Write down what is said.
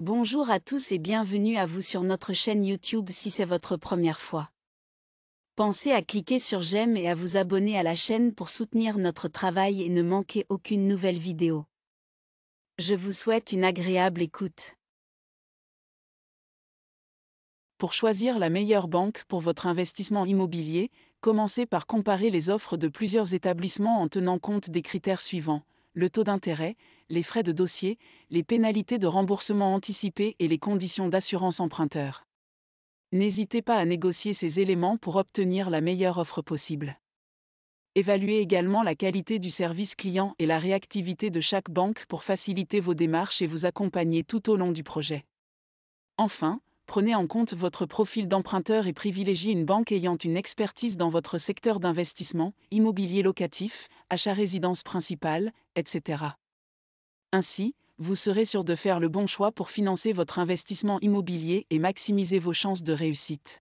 Bonjour à tous et bienvenue à vous sur notre chaîne YouTube si c'est votre première fois. Pensez à cliquer sur j'aime et à vous abonner à la chaîne pour soutenir notre travail et ne manquer aucune nouvelle vidéo. Je vous souhaite une agréable écoute. Pour choisir la meilleure banque pour votre investissement immobilier, commencez par comparer les offres de plusieurs établissements en tenant compte des critères suivants le taux d'intérêt, les frais de dossier, les pénalités de remboursement anticipé et les conditions d'assurance emprunteur. N'hésitez pas à négocier ces éléments pour obtenir la meilleure offre possible. Évaluez également la qualité du service client et la réactivité de chaque banque pour faciliter vos démarches et vous accompagner tout au long du projet. Enfin, prenez en compte votre profil d'emprunteur et privilégiez une banque ayant une expertise dans votre secteur d'investissement, immobilier locatif, achat résidence principale, etc. Ainsi, vous serez sûr de faire le bon choix pour financer votre investissement immobilier et maximiser vos chances de réussite.